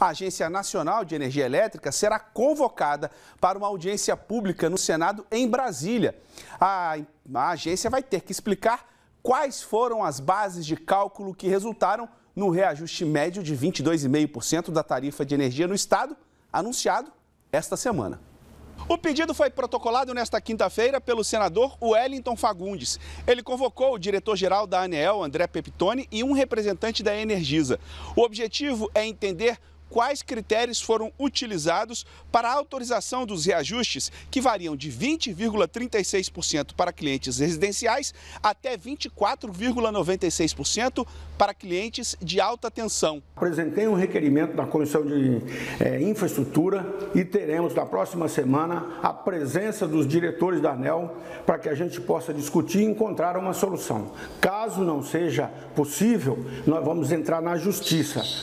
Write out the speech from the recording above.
A Agência Nacional de Energia Elétrica será convocada para uma audiência pública no Senado em Brasília. A, a agência vai ter que explicar quais foram as bases de cálculo que resultaram no reajuste médio de 22,5% da tarifa de energia no Estado, anunciado esta semana. O pedido foi protocolado nesta quinta-feira pelo senador Wellington Fagundes. Ele convocou o diretor-geral da ANEEL, André Pepitone, e um representante da Energisa. O objetivo é entender quais critérios foram utilizados para a autorização dos reajustes, que variam de 20,36% para clientes residenciais até 24,96% para clientes de alta tensão. Apresentei um requerimento na Comissão de é, Infraestrutura e teremos na próxima semana a presença dos diretores da ANEL para que a gente possa discutir e encontrar uma solução. Caso não seja possível, nós vamos entrar na justiça.